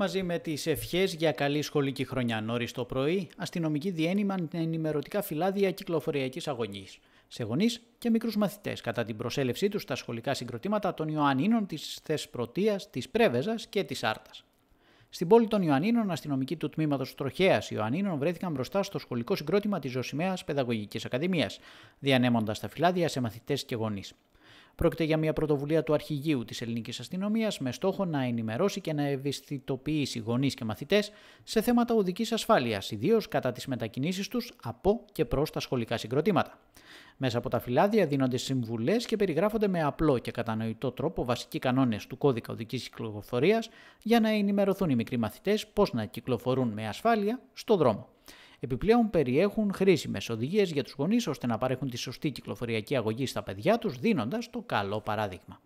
Μαζί με τις ευχές για καλή σχολική χρονιά νωρίς το πρωί, αστυνομικοί διένυμαν ενημερωτικά φυλάδια κυκλοφοριακής αγωνής σε γονείς και μικρούς μαθητές κατά την προσέλευσή τους στα σχολικά συγκροτήματα των Ιωαννίνων της Θεσπρωτείας, της Πρέβεζας και της Άρτας. Στην πόλη των Ιωαννίνων, αστυνομικοί του τμήματος Τροχέας Ιωαννίνων βρέθηκαν μπροστά στο σχολικό συγκρότημα της Ζωσιμαίας Παιδαγωγικής Ακαδημίας, διανέμοντας τα φυλάδια σε μαθητές και γονείς. Πρόκειται για μια πρωτοβουλία του Αρχηγείου της Ελληνικής Αστυνομίας με στόχο να ενημερώσει και να ευαισθητοποιήσει γονείς και μαθητές σε θέματα οδικής ασφάλειας, ιδίως κατά τις μετακινήσεις τους από και προς τα σχολικά συγκροτήματα. Μέσα από τα φυλάδια δίνονται συμβουλές και περιγράφονται με απλό και κατανοητό τρόπο βασικοί κανόνες του κώδικα οδικής κυκλοφορίας για να ενημερωθούν οι μικροί μαθητές πώς να κυκλοφορούν με ασφάλεια στο δρόμο. Επιπλέον περιέχουν χρήσιμες οδηγίες για τους γονείς ώστε να παρέχουν τη σωστή κυκλοφοριακή αγωγή στα παιδιά τους, δίνοντας το καλό παράδειγμα.